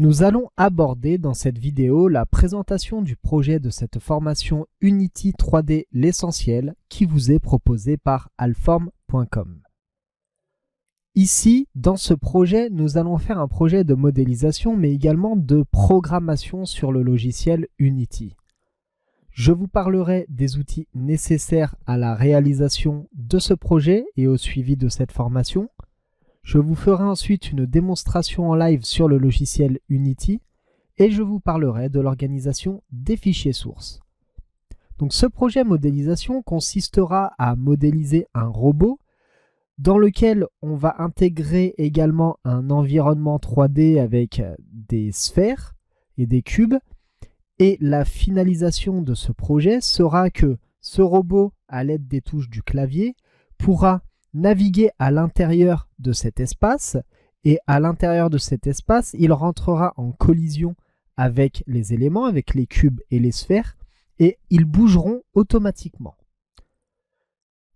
Nous allons aborder dans cette vidéo la présentation du projet de cette formation Unity 3D l'essentiel qui vous est proposé par alform.com. Ici, dans ce projet, nous allons faire un projet de modélisation mais également de programmation sur le logiciel Unity. Je vous parlerai des outils nécessaires à la réalisation de ce projet et au suivi de cette formation, je vous ferai ensuite une démonstration en live sur le logiciel Unity et je vous parlerai de l'organisation des fichiers sources. Donc ce projet modélisation consistera à modéliser un robot dans lequel on va intégrer également un environnement 3D avec euh, des sphères et des cubes. Et la finalisation de ce projet sera que ce robot, à l'aide des touches du clavier, pourra naviguer à l'intérieur de cet espace, et à l'intérieur de cet espace, il rentrera en collision avec les éléments, avec les cubes et les sphères, et ils bougeront automatiquement.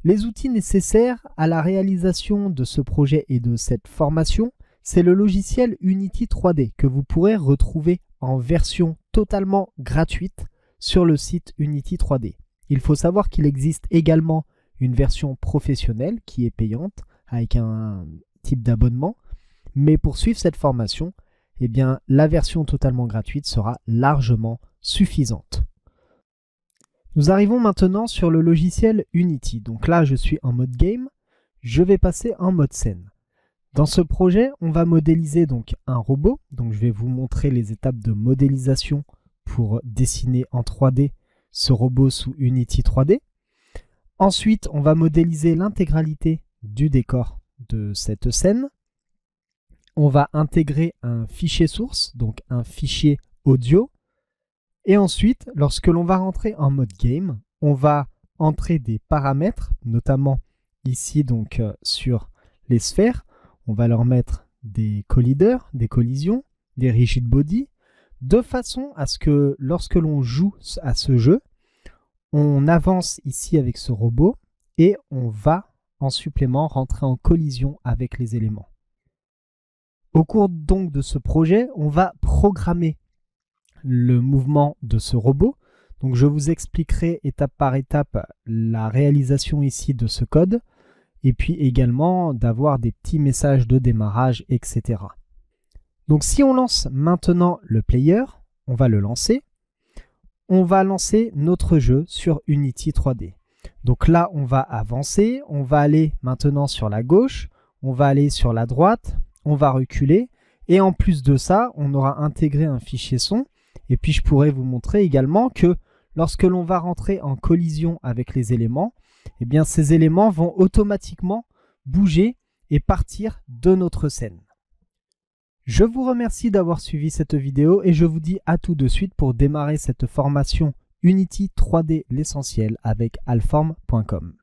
Les outils nécessaires à la réalisation de ce projet et de cette formation, c'est le logiciel Unity 3D que vous pourrez retrouver en version totalement gratuite sur le site Unity 3D. Il faut savoir qu'il existe également une version professionnelle qui est payante avec un type d'abonnement. Mais pour suivre cette formation, eh bien, la version totalement gratuite sera largement suffisante. Nous arrivons maintenant sur le logiciel Unity. Donc là, je suis en mode game. Je vais passer en mode scène. Dans ce projet, on va modéliser donc un robot. Donc je vais vous montrer les étapes de modélisation pour dessiner en 3D ce robot sous Unity 3D. Ensuite, on va modéliser l'intégralité du décor de cette scène. On va intégrer un fichier source, donc un fichier audio. Et ensuite, lorsque l'on va rentrer en mode game, on va entrer des paramètres, notamment ici donc euh, sur les sphères. On va leur mettre des colliders, des collisions, des rigid body, de façon à ce que lorsque l'on joue à ce jeu, on avance ici avec ce robot et on va en supplément rentrer en collision avec les éléments. Au cours donc de ce projet, on va programmer le mouvement de ce robot. Donc je vous expliquerai étape par étape la réalisation ici de ce code et puis également d'avoir des petits messages de démarrage, etc. Donc si on lance maintenant le player, on va le lancer on va lancer notre jeu sur Unity 3D. Donc là, on va avancer, on va aller maintenant sur la gauche, on va aller sur la droite, on va reculer. Et en plus de ça, on aura intégré un fichier son. Et puis, je pourrais vous montrer également que lorsque l'on va rentrer en collision avec les éléments, eh bien, ces éléments vont automatiquement bouger et partir de notre scène. Je vous remercie d'avoir suivi cette vidéo et je vous dis à tout de suite pour démarrer cette formation Unity 3D l'essentiel avec alform.com.